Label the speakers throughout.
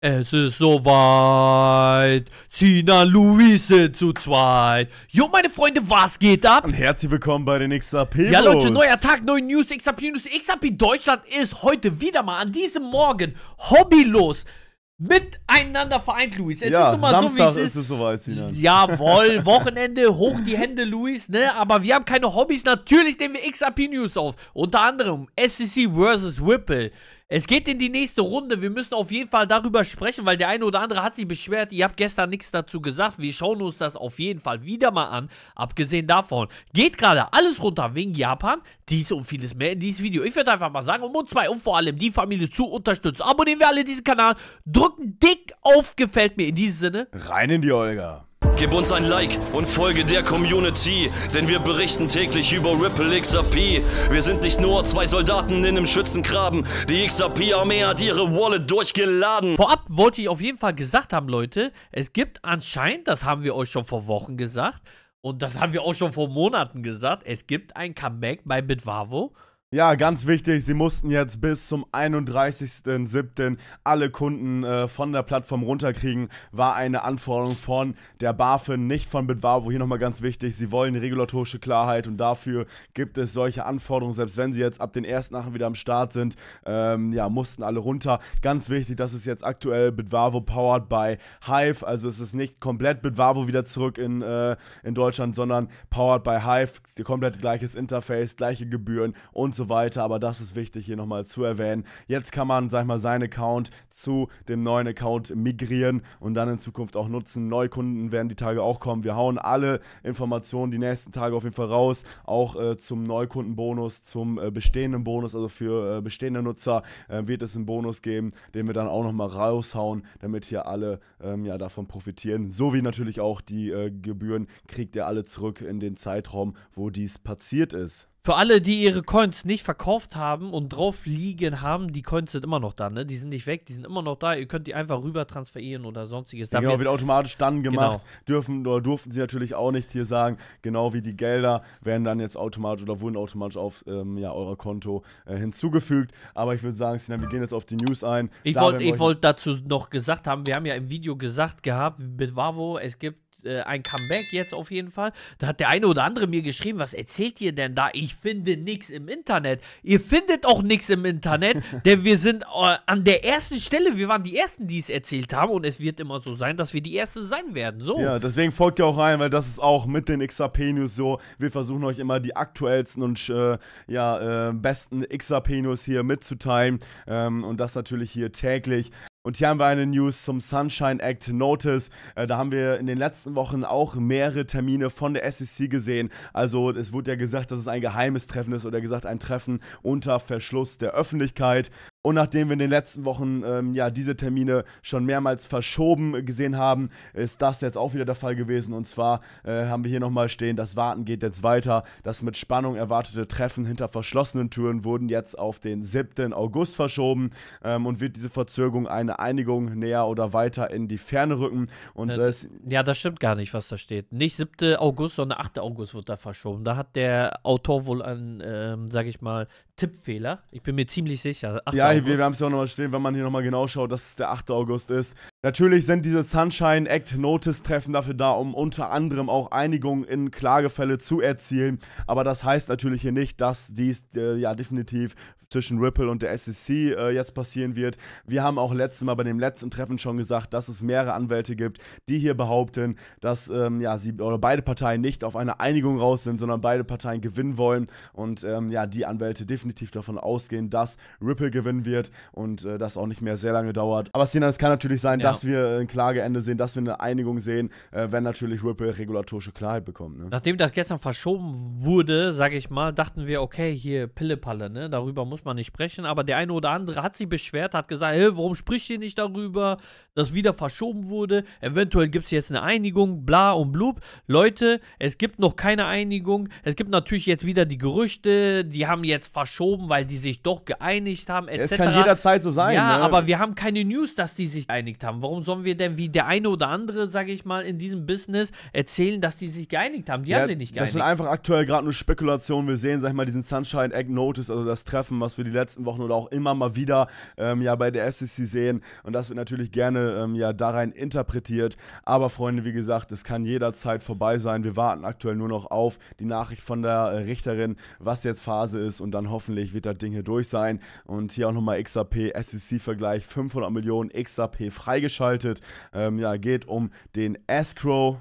Speaker 1: Es ist soweit. Sina Luise zu zweit. Jo, meine Freunde, was geht ab? Und
Speaker 2: herzlich willkommen bei den XRP. -Bros. Ja, Leute,
Speaker 1: neuer Tag, neue News. XRP News. XRP Deutschland ist heute wieder mal an diesem Morgen hobbylos miteinander vereint, Luis. Es ja, ist nun Samstag so, ist.
Speaker 2: es soweit, Sinan. Jawohl,
Speaker 1: Wochenende, hoch die Hände, Luis, ne? Aber wir haben keine Hobbys. Natürlich nehmen wir XRP News auf. Unter anderem SEC vs. Whipple, es geht in die nächste Runde. Wir müssen auf jeden Fall darüber sprechen, weil der eine oder andere hat sich beschwert. Ihr habt gestern nichts dazu gesagt. Wir schauen uns das auf jeden Fall wieder mal an. Abgesehen davon geht gerade alles runter wegen Japan. Dies und vieles mehr in diesem Video. Ich würde einfach mal sagen, um uns zwei und vor allem die Familie zu unterstützen. Abonnieren wir alle diesen Kanal. Drücken dick auf gefällt mir in diesem Sinne.
Speaker 2: Rein in die Olga. Gib uns ein Like und folge der Community, denn wir berichten täglich über Ripple XRP. Wir sind nicht nur zwei Soldaten in einem Schützengraben. Die XRP-Armee hat ihre Wallet durchgeladen. Vorab
Speaker 1: wollte ich auf jeden Fall gesagt haben, Leute, es gibt anscheinend, das haben wir euch schon vor Wochen gesagt, und das haben wir auch schon vor Monaten gesagt, es gibt ein Comeback bei Bitwavo.
Speaker 2: Ja, ganz wichtig, sie mussten jetzt bis zum 31.07. alle Kunden äh, von der Plattform runterkriegen, war eine Anforderung von der BaFin, nicht von Bitwavo. Hier nochmal ganz wichtig, sie wollen regulatorische Klarheit und dafür gibt es solche Anforderungen, selbst wenn sie jetzt ab den ersten Nachen wieder am Start sind, ähm, ja, mussten alle runter. Ganz wichtig, das ist jetzt aktuell Bitwavo powered by Hive, also es ist nicht komplett Bitwavo wieder zurück in, äh, in Deutschland, sondern powered by Hive, komplett gleiches Interface, gleiche Gebühren und so weiter, aber das ist wichtig hier nochmal zu erwähnen. Jetzt kann man, sag ich mal, seinen Account zu dem neuen Account migrieren und dann in Zukunft auch nutzen. Neukunden werden die Tage auch kommen. Wir hauen alle Informationen die nächsten Tage auf jeden Fall raus, auch äh, zum Neukundenbonus, zum äh, bestehenden Bonus, also für äh, bestehende Nutzer äh, wird es einen Bonus geben, den wir dann auch nochmal raushauen, damit hier alle ähm, ja, davon profitieren. So wie natürlich auch die äh, Gebühren kriegt ihr alle zurück in den Zeitraum, wo dies passiert ist. Für alle, die ihre Coins nicht
Speaker 1: verkauft haben und drauf liegen haben, die Coins sind immer noch da, ne? Die sind nicht weg, die sind immer noch da. Ihr könnt die einfach rüber transferieren oder sonstiges. Genau, wird automatisch dann genau. gemacht.
Speaker 2: Genau. Dürfen oder durften sie natürlich auch nicht hier sagen, genau wie die Gelder werden dann jetzt automatisch oder wurden automatisch auf ähm, ja, euer Konto äh, hinzugefügt. Aber ich würde sagen, Sinan, wir gehen jetzt auf die News ein. Ich wollte wollt
Speaker 1: dazu noch gesagt haben, wir haben ja im Video gesagt gehabt, mit Wavo, es gibt äh, ein Comeback jetzt auf jeden Fall. Da hat der eine oder andere mir geschrieben, was erzählt ihr denn da? Ich finde nichts im Internet. Ihr findet auch nichts im Internet, denn wir sind äh, an der ersten Stelle. Wir waren die Ersten, die es erzählt haben und es wird immer so sein, dass wir die Ersten sein werden. So. Ja,
Speaker 2: deswegen folgt ihr auch rein, weil das ist auch mit den xrp news so. Wir versuchen euch immer die aktuellsten und äh, ja, äh, besten xrp news hier mitzuteilen ähm, und das natürlich hier täglich. Und hier haben wir eine News zum Sunshine Act Notice. Äh, da haben wir in den letzten Wochen auch mehrere Termine von der SEC gesehen. Also es wurde ja gesagt, dass es ein geheimes Treffen ist oder gesagt ein Treffen unter Verschluss der Öffentlichkeit. Und nachdem wir in den letzten Wochen ähm, ja diese Termine schon mehrmals verschoben gesehen haben, ist das jetzt auch wieder der Fall gewesen. Und zwar äh, haben wir hier nochmal stehen, das Warten geht jetzt weiter. Das mit Spannung erwartete Treffen hinter verschlossenen Türen wurden jetzt auf den 7. August verschoben ähm, und wird diese Verzögerung eine Einigung näher oder weiter in die Ferne rücken. Und, äh,
Speaker 1: ja, das stimmt gar nicht, was da steht. Nicht 7. August, sondern 8. August wird da verschoben. Da hat der Autor wohl einen, ähm, sag ich mal, Tippfehler. Ich bin mir ziemlich sicher. 8. Ja, August Ey, wir, haben es
Speaker 2: ja auch nochmal stehen, wenn man hier nochmal genau schaut, dass es der 8. August ist. Natürlich sind diese Sunshine Act Notice Treffen dafür da, um unter anderem auch Einigungen in Klagefälle zu erzielen. Aber das heißt natürlich hier nicht, dass dies äh, ja definitiv zwischen Ripple und der SEC äh, jetzt passieren wird. Wir haben auch letztes Mal bei dem letzten Treffen schon gesagt, dass es mehrere Anwälte gibt, die hier behaupten, dass ähm, ja, sie oder beide Parteien nicht auf eine Einigung raus sind, sondern beide Parteien gewinnen wollen und ähm, ja, die Anwälte definitiv davon ausgehen, dass Ripple gewinnen wird und äh, das auch nicht mehr sehr lange dauert. Aber Sinan, es kann natürlich sein, ja. dass wir ein Klageende sehen, dass wir eine Einigung sehen, äh, wenn natürlich Ripple regulatorische Klarheit bekommt. Ne?
Speaker 1: Nachdem das gestern verschoben wurde, sage ich mal, dachten wir, okay, hier Pille-Palle, ne? darüber muss muss man nicht sprechen, aber der eine oder andere hat sich beschwert, hat gesagt, hey, warum spricht ihr nicht darüber, dass wieder verschoben wurde, eventuell gibt es jetzt eine Einigung, bla und blub. Leute, es gibt noch keine Einigung, es gibt natürlich jetzt wieder die Gerüchte, die haben jetzt verschoben, weil die sich doch geeinigt haben, etc. Es kann jederzeit so sein. Ja, ne? aber wir haben keine News, dass die sich geeinigt haben. Warum sollen wir denn wie der eine oder andere, sage ich mal, in diesem Business erzählen, dass die sich geeinigt haben? Die ja, haben sich nicht geeinigt. Das sind einfach
Speaker 2: aktuell gerade nur Spekulationen. Wir sehen, sag ich mal, diesen Sunshine Egg Notice, also das Treffen, was was wir die letzten Wochen oder auch immer mal wieder ähm, ja bei der SEC sehen. Und das wird natürlich gerne ähm, ja da rein interpretiert. Aber Freunde, wie gesagt, es kann jederzeit vorbei sein. Wir warten aktuell nur noch auf die Nachricht von der äh, Richterin, was jetzt Phase ist. Und dann hoffentlich wird das Ding hier durch sein. Und hier auch nochmal XAP, SEC-Vergleich, 500 Millionen XAP freigeschaltet. Ähm, ja, geht um den Escrow.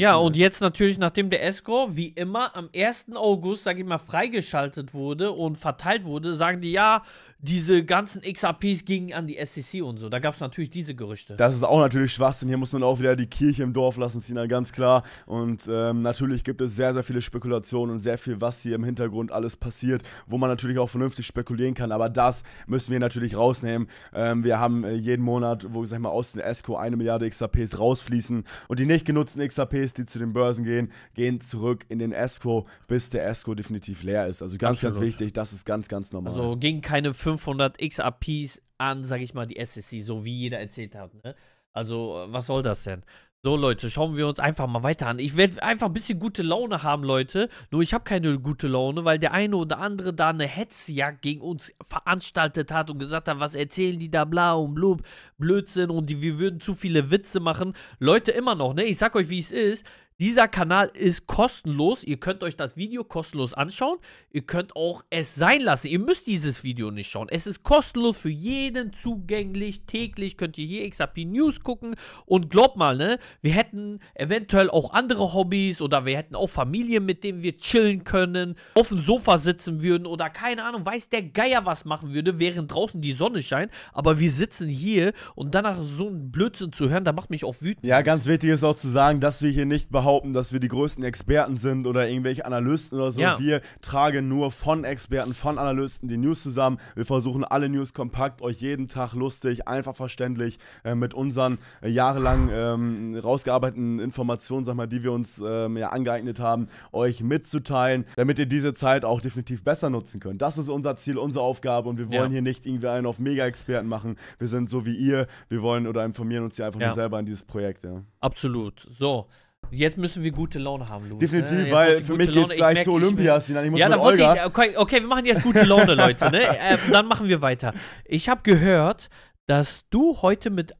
Speaker 1: Ja, äh. und jetzt natürlich, nachdem der Escort, wie immer am 1. August, sage ich mal, freigeschaltet wurde und verteilt wurde, sagen die, ja, diese ganzen XRPs gingen an die SEC und so. Da gab es natürlich diese Gerüchte. Das ist
Speaker 2: auch natürlich Schwachsinn. Hier muss man auch wieder die Kirche im Dorf lassen, Sina, ganz klar. Und ähm, natürlich gibt es sehr, sehr viele Spekulationen und sehr viel, was hier im Hintergrund alles passiert, wo man natürlich auch vernünftig spekulieren kann. Aber das müssen wir natürlich rausnehmen. Ähm, wir haben äh, jeden Monat, wo, sag ich mal, aus dem Escrow eine Milliarde XRPs rausfließen und die nicht genutzten XRPs Guys, die zu den Börsen gehen, gehen zurück in den Escrow, bis der Escrow definitiv leer ist. Also ganz, ganz wichtig, das ist ganz, ganz normal. Also
Speaker 1: gegen keine 500 XRPs an, sage ich mal, die SEC, so wie jeder erzählt hat. Ne? Also äh, was soll das denn? So, Leute, schauen wir uns einfach mal weiter an. Ich werde einfach ein bisschen gute Laune haben, Leute. Nur ich habe keine gute Laune, weil der eine oder andere da eine Hetzjagd gegen uns veranstaltet hat und gesagt hat, was erzählen die da bla und blub, Blödsinn und die, wir würden zu viele Witze machen. Leute, immer noch, ne? Ich sag euch, wie es ist. Dieser Kanal ist kostenlos. Ihr könnt euch das Video kostenlos anschauen. Ihr könnt auch es sein lassen. Ihr müsst dieses Video nicht schauen. Es ist kostenlos für jeden zugänglich. Täglich könnt ihr hier XRP News gucken. Und glaubt mal, ne, wir hätten eventuell auch andere Hobbys oder wir hätten auch Familien, mit denen wir chillen können, auf dem Sofa sitzen würden oder keine Ahnung, weiß der Geier was machen würde, während draußen die Sonne scheint. Aber wir sitzen hier und danach so einen Blödsinn zu hören, da macht mich auch wütend.
Speaker 2: Ja, ganz wichtig ist auch zu sagen, dass wir hier nicht behaupten, behaupten, dass wir die größten Experten sind oder irgendwelche Analysten oder so. Ja. Wir tragen nur von Experten, von Analysten die News zusammen. Wir versuchen alle News kompakt, euch jeden Tag lustig, einfach verständlich äh, mit unseren äh, jahrelang ähm, rausgearbeiteten Informationen, sag mal, die wir uns ähm, ja, angeeignet haben, euch mitzuteilen, damit ihr diese Zeit auch definitiv besser nutzen könnt. Das ist unser Ziel, unsere Aufgabe und wir wollen ja. hier nicht irgendwie einen auf Mega-Experten machen. Wir sind so wie ihr. Wir wollen oder informieren uns hier einfach ja. nur selber an dieses Projekt. Ja. Absolut. So. Jetzt müssen wir gute Laune haben, Luis. Ne? Definitiv, ne? weil für mich geht's gleich zu Olympias. Ich, ich muss ja, dann Olga.
Speaker 1: okay, okay, wir machen jetzt gute Laune, Leute. Ne? äh, dann
Speaker 2: machen wir weiter. Ich habe gehört, dass du heute mit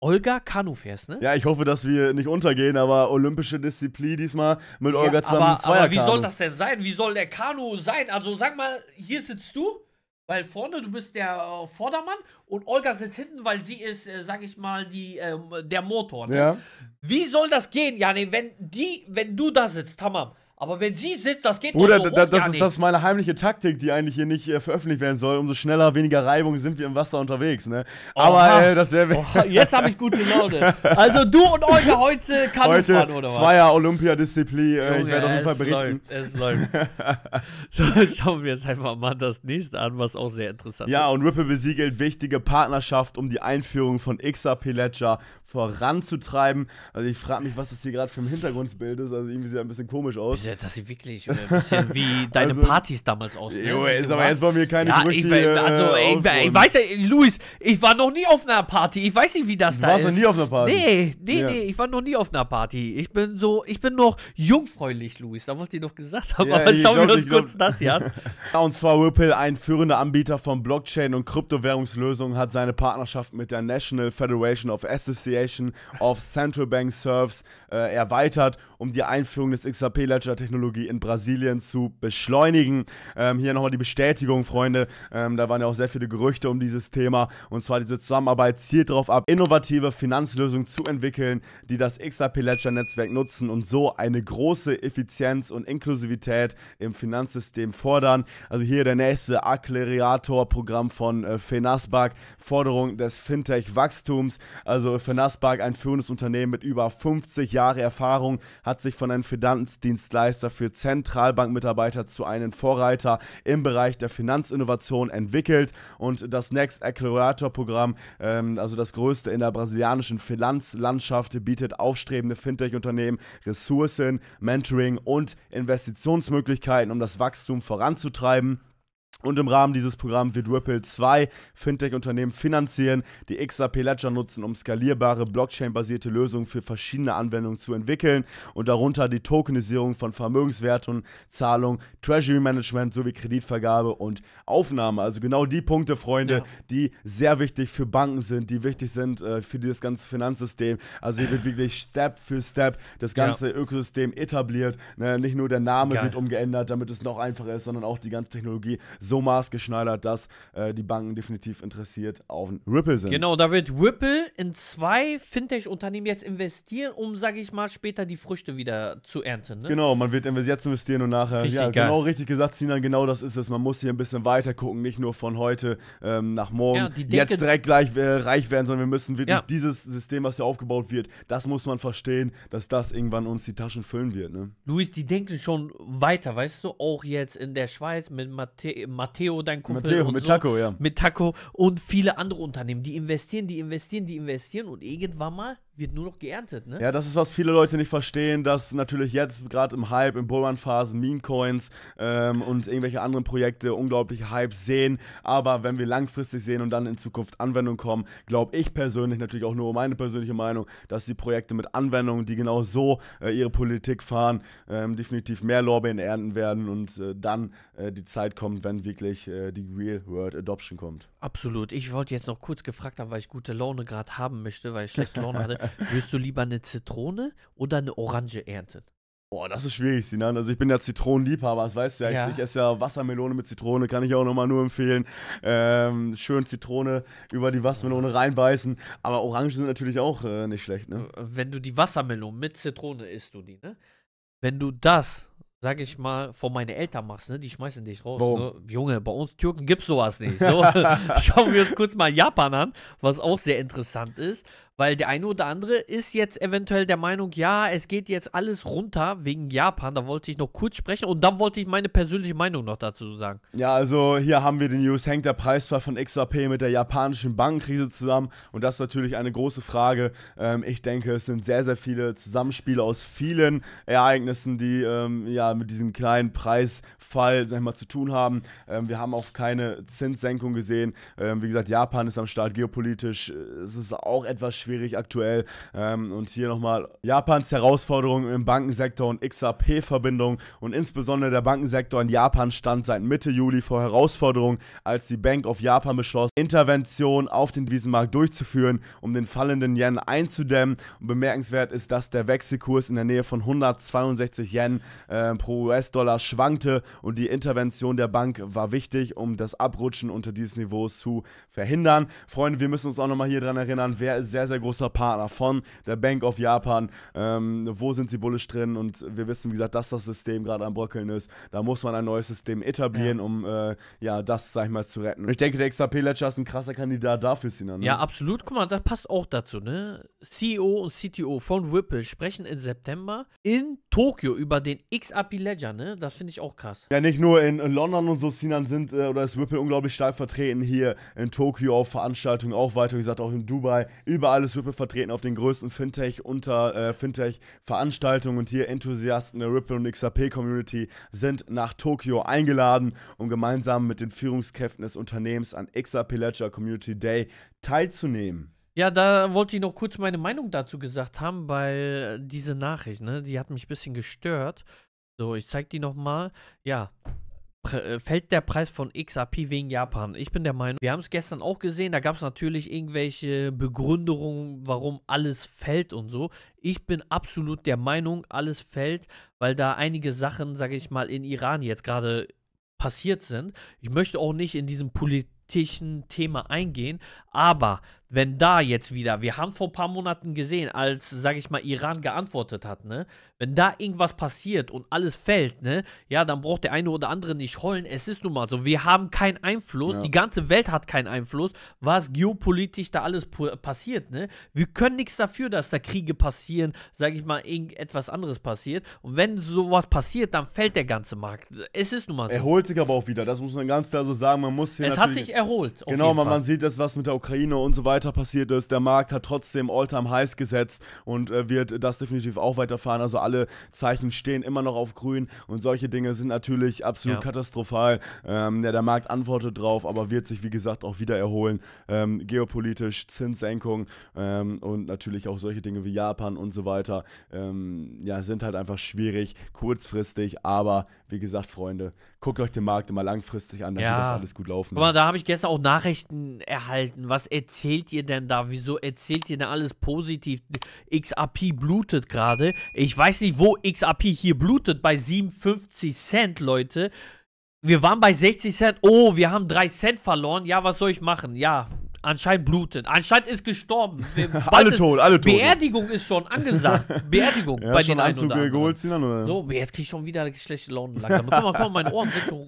Speaker 2: Olga Kanu fährst, ne? Ja, ich hoffe, dass wir nicht untergehen, aber olympische Disziplin diesmal mit ja, Olga zusammen aber, Zweier aber wie Kanu. soll das
Speaker 1: denn sein? Wie soll der Kanu sein? Also sag mal, hier sitzt du weil vorne, du bist der äh, Vordermann und Olga sitzt hinten, weil sie ist, äh, sag ich mal, die, äh, der Motor. Ne? Ja. Wie soll das gehen, Jani, wenn die, wenn du da sitzt, tamam. Aber wenn sie sitzt, das geht Bruder, doch so hoch, das, ja ist, das ist
Speaker 2: meine heimliche Taktik, die eigentlich hier nicht äh, veröffentlicht werden soll. Umso schneller, weniger Reibung sind wir im Wasser unterwegs, ne? Aber äh, das wäre... Jetzt habe ich gut Laune. Also du und Olga heute kann heute fahren, oder was? Zweier Olympiadisziplin. Äh, ich werde auf jeden Fall berichten. Läuft, es läuft. so,
Speaker 1: schauen wir jetzt einfach mal das nächste an, was auch sehr interessant ja, ist. Ja,
Speaker 2: und Ripple besiegelt wichtige Partnerschaft um die Einführung von XRP Ledger voranzutreiben. Also ich frage mich, was das hier gerade für ein Hintergrundbild ist. Also irgendwie sieht das ein bisschen komisch aus. Das sieht wirklich ein äh, bisschen wie deine also, Partys damals aus. Jo, ne? ist aber erstmal mir keine ja, Gerüchte, also, äh, ich, also, ey, ich, weiß ja,
Speaker 1: Luis, ich war noch nie auf einer Party. Ich weiß nicht, wie das du da warst ist. warst noch nie auf einer Party? Nee, nee, ja. nee, ich war noch nie auf einer Party. Ich bin so, ich bin noch jungfräulich, Luis. Da wollte ich noch gesagt haben, ja, aber schauen glaub, wir uns glaub, kurz das hier an.
Speaker 2: und zwar Ripple, ein führender Anbieter von Blockchain und Kryptowährungslösungen, hat seine Partnerschaft mit der National Federation of Associations Creation of Central Bank Serves äh, erweitert, um die Einführung des XRP Ledger Technologie in Brasilien zu beschleunigen. Ähm, hier nochmal die Bestätigung, Freunde. Ähm, da waren ja auch sehr viele Gerüchte um dieses Thema. Und zwar diese Zusammenarbeit zielt darauf ab, innovative Finanzlösungen zu entwickeln, die das XRP Ledger Netzwerk nutzen und so eine große Effizienz und Inklusivität im Finanzsystem fordern. Also hier der nächste Akklariator-Programm von äh, Fenasbak, Forderung des Fintech-Wachstums. Also Fenasbak Glasberg, ein führendes Unternehmen mit über 50 Jahren Erfahrung, hat sich von einem Finanzdienstleister für Zentralbankmitarbeiter zu einem Vorreiter im Bereich der Finanzinnovation entwickelt und das Next Accelerator Programm, ähm, also das größte in der brasilianischen Finanzlandschaft, bietet aufstrebende Fintech-Unternehmen Ressourcen, Mentoring und Investitionsmöglichkeiten, um das Wachstum voranzutreiben. Und im Rahmen dieses Programms wird Ripple zwei Fintech-Unternehmen finanzieren, die XRP Ledger nutzen, um skalierbare Blockchain-basierte Lösungen für verschiedene Anwendungen zu entwickeln und darunter die Tokenisierung von Vermögenswerten, Zahlung, Treasury Management sowie Kreditvergabe und Aufnahme. Also genau die Punkte, Freunde, ja. die sehr wichtig für Banken sind, die wichtig sind äh, für dieses ganze Finanzsystem. Also hier wird wirklich Step für Step das ganze ja. Ökosystem etabliert. Ne? Nicht nur der Name Geil. wird umgeändert, damit es noch einfacher ist, sondern auch die ganze Technologie so maßgeschneidert, dass äh, die Banken definitiv interessiert auf Ripple sind. Genau,
Speaker 1: da wird Ripple in zwei Fintech-Unternehmen jetzt investieren, um, sage ich mal, später die Früchte wieder zu ernten. Ne? Genau,
Speaker 2: man wird jetzt investieren und nachher. Richtig ja, geil. genau richtig gesagt, Sinan, genau das ist es. Man muss hier ein bisschen weiter gucken, nicht nur von heute ähm, nach morgen, ja, Denke, jetzt direkt gleich äh, reich werden, sondern wir müssen wirklich ja. dieses System, was hier aufgebaut wird, das muss man verstehen, dass das irgendwann uns die Taschen füllen wird. Ne?
Speaker 1: Luis, die denken schon weiter, weißt du, auch jetzt in der Schweiz mit Matteo Matteo, dein Kumpel. Matteo, mit so, Taco, ja. Mit Taco und viele andere Unternehmen, die investieren, die investieren, die investieren und irgendwann mal wird nur noch geerntet, ne? Ja, das ist,
Speaker 2: was viele Leute nicht verstehen, dass natürlich jetzt gerade im Hype, in Bullrun-Phasen, Meme-Coins ähm, und irgendwelche anderen Projekte unglaubliche Hypes sehen. Aber wenn wir langfristig sehen und dann in Zukunft Anwendungen kommen, glaube ich persönlich, natürlich auch nur meine persönliche Meinung, dass die Projekte mit Anwendungen, die genau so äh, ihre Politik fahren, ähm, definitiv mehr Lorbeeren ernten werden und äh, dann äh, die Zeit kommt, wenn wirklich äh, die Real-World-Adoption kommt.
Speaker 1: Absolut. Ich wollte jetzt noch kurz gefragt haben, weil ich gute Laune gerade haben möchte, weil ich schlechte Laune hatte. Würdest du lieber eine Zitrone oder eine Orange ernten?
Speaker 2: Boah, das ist schwierig, Sinan. Also ich bin ja Zitronenliebhaber, das weißt du ja. ja. Ich, ich esse ja Wassermelone mit Zitrone, kann ich auch nochmal nur empfehlen. Ähm, schön Zitrone über die Wassermelone reinbeißen. Aber Orangen sind natürlich auch äh, nicht schlecht, ne? Äh,
Speaker 1: wenn du die Wassermelone mit Zitrone isst, du die, ne? Wenn du das, sag ich mal, vor meine Eltern machst, ne? Die schmeißen dich raus. Ne?
Speaker 2: Junge, bei uns
Speaker 1: Türken gibt's sowas nicht. So. Schauen wir uns kurz mal Japan an, was auch sehr interessant ist. Weil der eine oder andere ist jetzt eventuell der Meinung, ja, es geht jetzt alles runter wegen Japan. Da wollte ich noch kurz sprechen und dann wollte ich meine persönliche Meinung noch dazu sagen.
Speaker 2: Ja, also hier haben wir den News, hängt der Preisfall von XRP mit der japanischen Bankenkrise zusammen und das ist natürlich eine große Frage. Ähm, ich denke, es sind sehr, sehr viele Zusammenspiele aus vielen Ereignissen, die ähm, ja mit diesem kleinen Preisfall, sag ich mal, zu tun haben. Ähm, wir haben auch keine Zinssenkung gesehen. Ähm, wie gesagt, Japan ist am Start geopolitisch. Äh, es ist auch etwas schwierig schwierig aktuell. Ähm, und hier nochmal Japans Herausforderungen im Bankensektor und xrp verbindung und insbesondere der Bankensektor in Japan stand seit Mitte Juli vor Herausforderungen, als die Bank of Japan beschloss, Interventionen auf den Wiesenmarkt durchzuführen, um den fallenden Yen einzudämmen. Und bemerkenswert ist, dass der Wechselkurs in der Nähe von 162 Yen äh, pro US-Dollar schwankte und die Intervention der Bank war wichtig, um das Abrutschen unter dieses Niveau zu verhindern. Freunde, wir müssen uns auch nochmal hier dran erinnern, wer ist sehr, sehr sehr großer Partner von der Bank of Japan. Ähm, wo sind sie bullisch drin? Und wir wissen, wie gesagt, dass das System gerade am Bröckeln ist. Da muss man ein neues System etablieren, ja. um äh, ja, das, sag ich mal, zu retten. Und ich denke, der XRP-Ledger ist ein krasser Kandidat dafür, Sina. Ne? Ja,
Speaker 1: absolut. Guck mal, das passt auch dazu, ne? CEO und CTO von Ripple sprechen im September in Tokio über den XRP Ledger, ne? Das finde ich auch krass.
Speaker 2: Ja, nicht nur in London und so, Sinan sind äh, oder ist Ripple unglaublich stark vertreten hier in Tokio auf Veranstaltungen, auch weiter, wie gesagt, auch in Dubai. Überall alles Ripple vertreten auf den größten Fintech unter äh, Fintech-Veranstaltungen und hier Enthusiasten der Ripple und XRP-Community sind nach Tokio eingeladen, um gemeinsam mit den Führungskräften des Unternehmens an XRP Ledger Community Day teilzunehmen.
Speaker 1: Ja, da wollte ich noch kurz meine Meinung dazu gesagt haben, weil diese Nachricht, ne, die hat mich ein bisschen gestört. So, ich zeig die nochmal. Ja, äh, fällt der Preis von XRP wegen Japan. Ich bin der Meinung, wir haben es gestern auch gesehen, da gab es natürlich irgendwelche Begründungen, warum alles fällt und so. Ich bin absolut der Meinung, alles fällt, weil da einige Sachen, sage ich mal, in Iran jetzt gerade passiert sind. Ich möchte auch nicht in diesem politischen Thema eingehen, aber wenn da jetzt wieder, wir haben vor ein paar Monaten gesehen, als, sage ich mal, Iran geantwortet hat, ne? Wenn da irgendwas passiert und alles fällt, ne? Ja, dann braucht der eine oder andere nicht heulen. Es ist nun mal so, wir haben keinen Einfluss, ja. die ganze Welt hat keinen Einfluss, was geopolitisch da alles passiert, ne? Wir können nichts dafür, dass da Kriege passieren, sage ich mal, irgendetwas anderes passiert. Und wenn sowas passiert, dann fällt der ganze Markt. Es ist nun mal so. Erholt
Speaker 2: sich aber auch wieder, das muss man ganz klar so sagen. Man muss hier Es hat sich erholt. Genau, man, man sieht das, was mit der Ukraine und so weiter weiter passiert ist. Der Markt hat trotzdem All-Time-Highs gesetzt und äh, wird das definitiv auch weiterfahren. Also alle Zeichen stehen immer noch auf grün und solche Dinge sind natürlich absolut ja. katastrophal. Ähm, ja, der Markt antwortet drauf, aber wird sich, wie gesagt, auch wieder erholen. Ähm, geopolitisch, Zinssenkung ähm, und natürlich auch solche Dinge wie Japan und so weiter ähm, ja, sind halt einfach schwierig, kurzfristig, aber wie gesagt, Freunde, guckt euch den Markt immer langfristig an, dann ja. wird das alles gut laufen. Aber
Speaker 1: da habe ich gestern auch Nachrichten erhalten. Was erzählt ihr denn da? Wieso erzählt ihr denn alles positiv? XRP blutet gerade. Ich weiß nicht, wo XRP hier blutet. Bei 57 Cent, Leute. Wir waren bei 60 Cent. Oh, wir haben 3 Cent verloren. Ja, was soll ich machen? Ja, Anscheinend blutet. Anscheinend ist gestorben. alle tot, alle tot. Beerdigung ist schon angesagt. Beerdigung ja, bei schon den einen oder anderen.
Speaker 2: Geholt, oder? So,
Speaker 1: jetzt kriege ich schon wieder schlechte Laune. Guck mal, komm, meine Ohren sind schon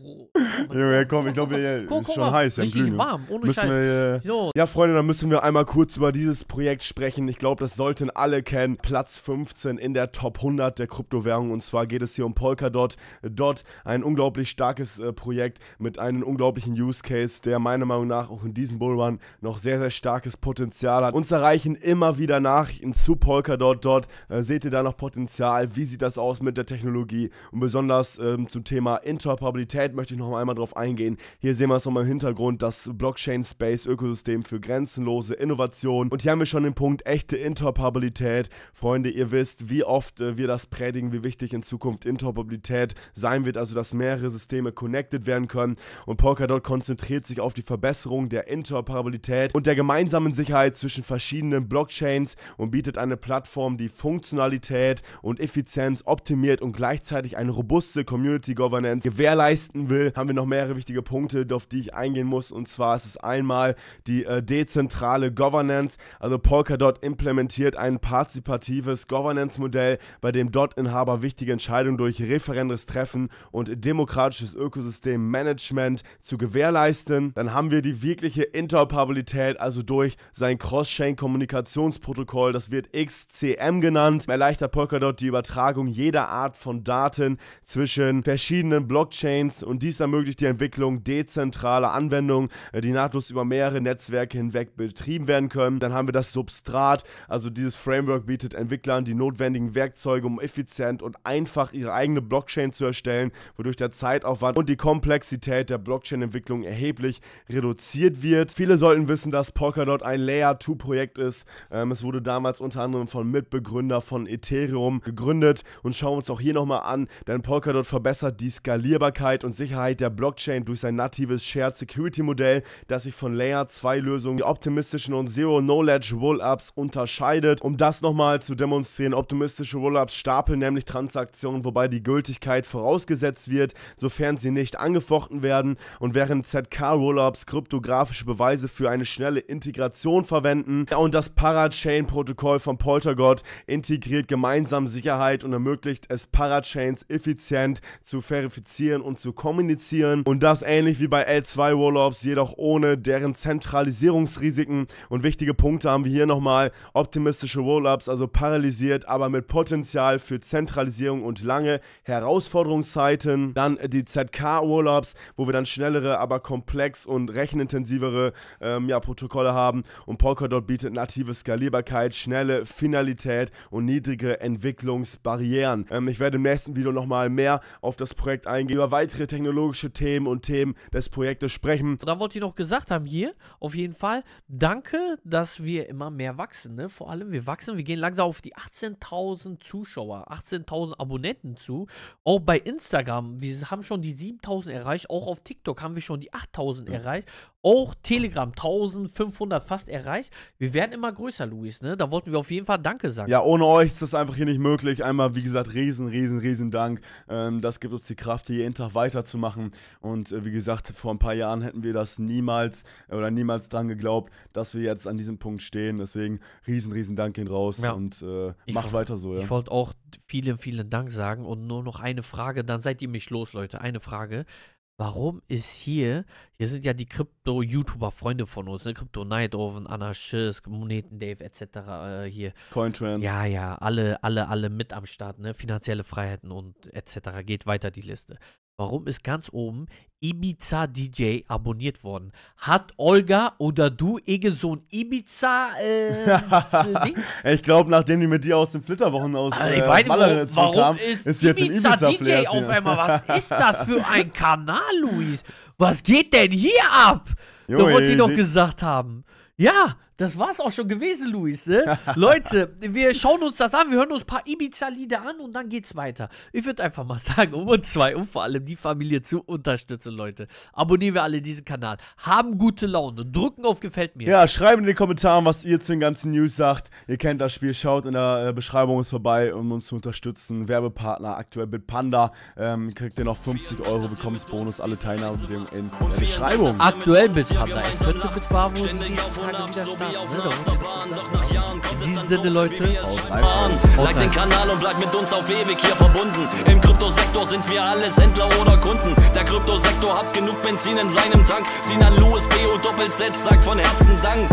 Speaker 2: Junge, komm, ich glaube, wir guck, schon mal. heiß. Richtig Glühen. warm, ohne müssen Scheiß. Wir, äh, so. Ja, Freunde, dann müssen wir einmal kurz über dieses Projekt sprechen. Ich glaube, das sollten alle kennen. Platz 15 in der Top 100 der Kryptowährung. Und zwar geht es hier um Polkadot. Dot, ein unglaublich starkes äh, Projekt mit einem unglaublichen Use Case, der meiner Meinung nach auch in diesem Bullrun noch sehr, sehr starkes Potenzial hat. Uns erreichen immer wieder Nachrichten zu Polkadot. Dort äh, seht ihr da noch Potenzial? Wie sieht das aus mit der Technologie? Und besonders ähm, zum Thema Interoperabilität möchte ich noch einmal einmal drauf eingehen. Hier sehen wir es nochmal im Hintergrund, das Blockchain-Space-Ökosystem für grenzenlose Innovation. Und hier haben wir schon den Punkt echte Interoperabilität. Freunde, ihr wisst, wie oft äh, wir das predigen, wie wichtig in Zukunft Interoperabilität sein wird, also dass mehrere Systeme connected werden können. Und Polkadot konzentriert sich auf die Verbesserung der Interoperabilität und der gemeinsamen Sicherheit zwischen verschiedenen Blockchains und bietet eine Plattform, die Funktionalität und Effizienz optimiert und gleichzeitig eine robuste Community Governance gewährleisten will. Haben wir noch noch mehrere wichtige Punkte, auf die ich eingehen muss. Und zwar ist es einmal die äh, dezentrale Governance. Also Polkadot implementiert ein partizipatives Governance-Modell, bei dem Dot-Inhaber wichtige Entscheidungen durch referendes Treffen und demokratisches Ökosystemmanagement zu gewährleisten. Dann haben wir die wirkliche Interoperabilität, also durch sein Cross-Chain-Kommunikationsprotokoll. Das wird XCM genannt. Erleichtert Polkadot die Übertragung jeder Art von Daten zwischen verschiedenen Blockchains und dies ermöglicht ermöglicht die Entwicklung dezentraler Anwendungen, äh, die nahtlos über mehrere Netzwerke hinweg betrieben werden können. Dann haben wir das Substrat, also dieses Framework bietet Entwicklern die notwendigen Werkzeuge, um effizient und einfach ihre eigene Blockchain zu erstellen, wodurch der Zeitaufwand und die Komplexität der Blockchain-Entwicklung erheblich reduziert wird. Viele sollten wissen, dass Polkadot ein Layer-2-Projekt ist. Ähm, es wurde damals unter anderem von Mitbegründer von Ethereum gegründet und schauen wir uns auch hier nochmal an, denn Polkadot verbessert die Skalierbarkeit und Sicherheit der Blockchain durch sein natives Shared Security Modell, das sich von Layer 2 Lösungen die optimistischen und Zero Knowledge Rollups unterscheidet. Um das nochmal zu demonstrieren, optimistische Rollups stapeln nämlich Transaktionen, wobei die Gültigkeit vorausgesetzt wird, sofern sie nicht angefochten werden und während ZK Rollups kryptografische Beweise für eine schnelle Integration verwenden. Ja, und das Parachain Protokoll von Poltergott integriert gemeinsam Sicherheit und ermöglicht es Parachains effizient zu verifizieren und zu kommunizieren funktionieren und das ähnlich wie bei L2 Rollups, jedoch ohne deren Zentralisierungsrisiken. Und wichtige Punkte haben wir hier nochmal. Optimistische Rollups, also paralysiert, aber mit Potenzial für Zentralisierung und lange Herausforderungszeiten. Dann die ZK Rollups, wo wir dann schnellere, aber komplex und rechenintensivere ähm, ja, Protokolle haben. Und Polkadot bietet native Skalierbarkeit, schnelle Finalität und niedrige Entwicklungsbarrieren. Ähm, ich werde im nächsten Video nochmal mehr auf das Projekt eingehen, über weitere technologische Themen Themen und Themen des Projektes sprechen.
Speaker 1: Da wollte ich noch gesagt haben, hier auf jeden Fall, danke, dass wir immer mehr wachsen. Ne? Vor allem, wir wachsen, wir gehen langsam auf die 18.000 Zuschauer, 18.000 Abonnenten zu. Auch bei Instagram, wir haben schon die 7.000 erreicht, auch auf TikTok haben wir schon die 8.000 mhm. erreicht, auch Telegram 1.500 fast erreicht. Wir werden immer größer, Luis. Ne? Da wollten wir auf jeden Fall Danke sagen. Ja,
Speaker 2: ohne euch ist das einfach hier nicht möglich. Einmal, wie gesagt, riesen, riesen, riesen Dank. Ähm, das gibt uns die Kraft, hier jeden Tag weiterzumachen. Und äh, wie gesagt, vor ein paar Jahren hätten wir das niemals äh, oder niemals dran geglaubt, dass wir jetzt an diesem Punkt stehen. Deswegen riesen, riesen Dank gehen raus ja. und äh, macht weiter so. Ja. Ich wollte
Speaker 1: auch vielen, vielen Dank sagen und nur noch eine Frage, dann seid ihr mich los, Leute. Eine Frage. Warum ist hier, hier sind ja die Krypto-YouTuber-Freunde von uns, ne? Krypto Night Oven, Anarchist, Moneten Dave etc. Äh, hier. Cointrans. Ja, ja, alle, alle, alle mit am Start, ne? Finanzielle Freiheiten und etc. Geht weiter die Liste. Warum ist ganz oben Ibiza DJ abonniert
Speaker 2: worden? Hat Olga oder du Ege so ein Ibiza äh, Ich glaube, nachdem die mit dir aus den Flitterwochen aus also ich äh, weiß, wo, warum kam, ist, ist Ibiza, Ibiza DJ auf einmal? Was ist das für ein
Speaker 1: Kanal, Luis? Was geht denn hier ab? Jo, da wollte ich doch gesagt haben. Ja, das war's auch schon gewesen, Luis. Ne? Leute, wir schauen uns das an, wir hören uns ein paar Ibiza-Lieder an und dann geht's weiter. Ich würde einfach mal sagen, um uns zwei, um vor allem die Familie zu unterstützen, Leute. Abonnieren wir alle diesen Kanal, haben gute Laune, drücken auf Gefällt mir. Ja,
Speaker 2: schreiben in den Kommentaren, was ihr zu den ganzen News sagt. Ihr kennt das Spiel, schaut in der äh, Beschreibung ist vorbei, um uns zu unterstützen. Werbepartner aktuell Bitpanda. Ähm, kriegt ihr noch 50 Euro bekommt Bonus. alle Teilnahmebedingungen in der Beschreibung. Aktuell Bitpanda. Es
Speaker 1: könnte Bitbar wohl die Tage wieder starten auf doch In diesem Sinne, Leute, haut rein. Like den Kanal und bleib mit uns auf ewig hier verbunden. Im
Speaker 2: Kryptosektor sind wir alles Händler oder Kunden. Der Kryptosektor hat genug Benzin in seinem Tank. Sinan Louis, BO Doppel sagt von Herzen Dank.